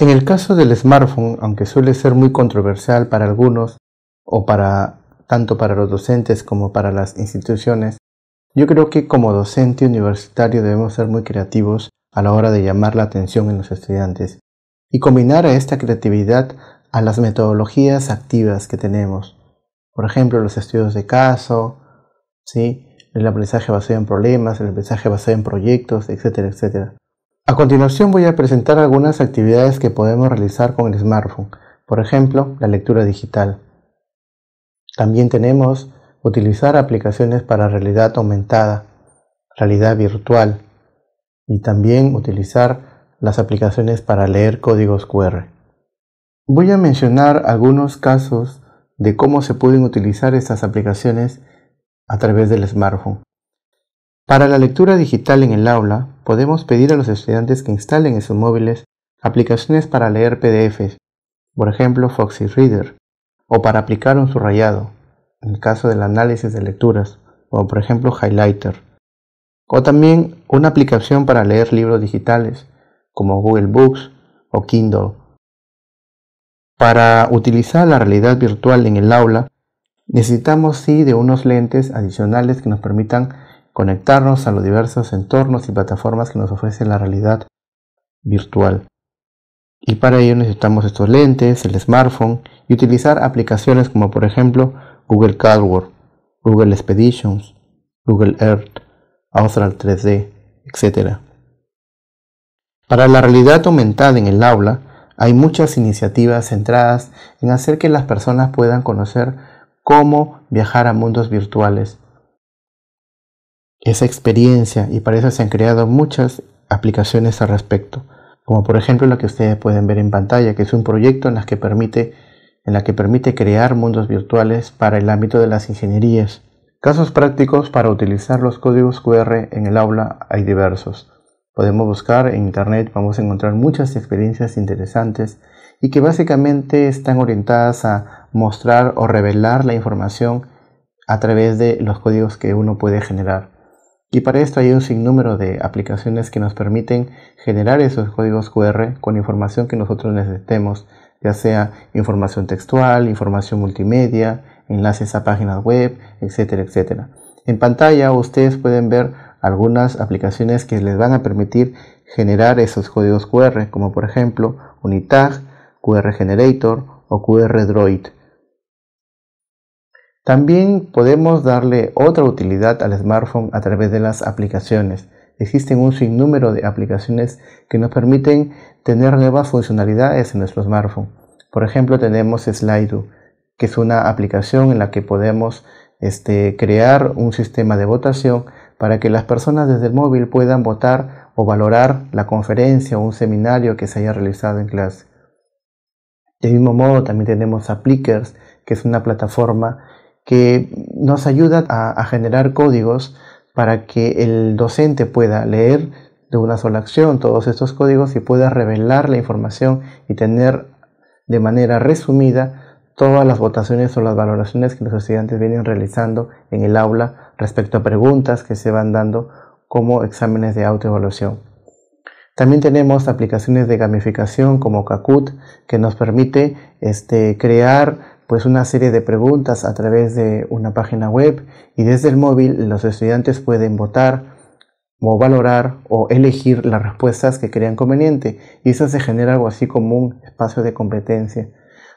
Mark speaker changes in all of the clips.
Speaker 1: En el caso del smartphone, aunque suele ser muy controversial para algunos o para tanto para los docentes como para las instituciones, yo creo que como docente universitario debemos ser muy creativos a la hora de llamar la atención en los estudiantes y combinar a esta creatividad a las metodologías activas que tenemos. Por ejemplo, los estudios de caso, ¿sí? el aprendizaje basado en problemas, el aprendizaje basado en proyectos, etcétera, etcétera. A continuación voy a presentar algunas actividades que podemos realizar con el smartphone, por ejemplo, la lectura digital. También tenemos utilizar aplicaciones para realidad aumentada, realidad virtual y también utilizar las aplicaciones para leer códigos QR. Voy a mencionar algunos casos de cómo se pueden utilizar estas aplicaciones a través del smartphone. Para la lectura digital en el aula, podemos pedir a los estudiantes que instalen en sus móviles aplicaciones para leer PDFs, por ejemplo Foxy Reader, o para aplicar un subrayado, en el caso del análisis de lecturas, como por ejemplo Highlighter, o también una aplicación para leer libros digitales, como Google Books o Kindle. Para utilizar la realidad virtual en el aula, necesitamos sí de unos lentes adicionales que nos permitan conectarnos a los diversos entornos y plataformas que nos ofrece la realidad virtual. Y para ello necesitamos estos lentes, el smartphone y utilizar aplicaciones como por ejemplo Google Cardboard, Google Expeditions, Google Earth, Austral 3D, etc. Para la realidad aumentada en el aula, hay muchas iniciativas centradas en hacer que las personas puedan conocer cómo viajar a mundos virtuales, esa experiencia y para eso se han creado muchas aplicaciones al respecto, como por ejemplo la que ustedes pueden ver en pantalla, que es un proyecto en la que permite, en la que permite crear mundos virtuales para el ámbito de las ingenierías. Casos prácticos para utilizar los códigos QR en el aula hay diversos. Podemos buscar en internet, vamos a encontrar muchas experiencias interesantes y que básicamente están orientadas a mostrar o revelar la información a través de los códigos que uno puede generar. Y para esto hay un sinnúmero de aplicaciones que nos permiten generar esos códigos QR con información que nosotros necesitemos, ya sea información textual, información multimedia, enlaces a páginas web, etcétera, etcétera. En pantalla ustedes pueden ver algunas aplicaciones que les van a permitir generar esos códigos QR, como por ejemplo Unitag, QR Generator o QR Droid. También podemos darle otra utilidad al smartphone a través de las aplicaciones. Existen un sinnúmero de aplicaciones que nos permiten tener nuevas funcionalidades en nuestro smartphone. Por ejemplo, tenemos Slido, que es una aplicación en la que podemos este, crear un sistema de votación para que las personas desde el móvil puedan votar o valorar la conferencia o un seminario que se haya realizado en clase. De mismo modo, también tenemos appliquers que es una plataforma que nos ayuda a, generar códigos para que el docente pueda leer de una sola acción todos estos códigos y pueda revelar la información y tener de manera resumida todas las votaciones o las valoraciones que los estudiantes vienen realizando en el aula respecto a preguntas que se van dando como exámenes de autoevaluación. También tenemos aplicaciones de gamificación como Kakut que nos permite este, crear pues una serie de preguntas a través de una página web y desde el móvil los estudiantes pueden votar o valorar o elegir las respuestas que crean conveniente y eso se genera algo así como un espacio de competencia.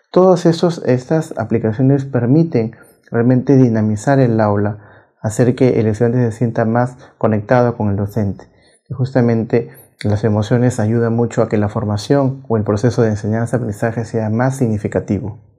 Speaker 1: Todas estas aplicaciones permiten realmente dinamizar el aula, hacer que el estudiante se sienta más conectado con el docente. Y justamente las emociones ayudan mucho a que la formación o el proceso de enseñanza-aprendizaje sea más significativo.